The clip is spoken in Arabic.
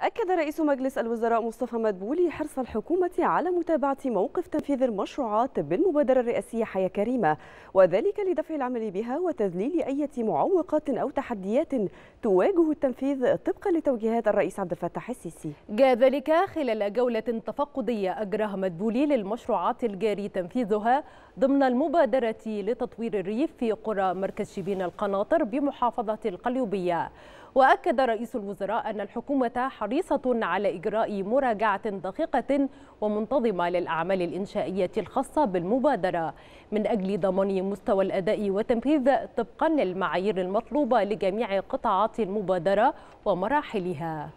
أكد رئيس مجلس الوزراء مصطفى مدبولي حرص الحكومة على متابعة موقف تنفيذ المشروعات بالمبادرة الرئاسية حياة كريمة وذلك لدفع العمل بها وتذليل أي معوقات أو تحديات تواجه التنفيذ طبقا لتوجيهات الرئيس عبد الفتاح السيسي جاء ذلك خلال جولة تفقدية أجراها مدبولي للمشروعات الجاري تنفيذها ضمن المبادرة لتطوير الريف في قرى مركز شبين القناطر بمحافظة القليوبية وأكد رئيس الوزراء أن الحكومة حريصة على إجراء مراجعة دقيقة ومنتظمة للأعمال الإنشائية الخاصة بالمبادرة من أجل ضمان مستوى الأداء وتنفيذ طبقا للمعايير المطلوبة لجميع قطاعات المبادرة ومراحلها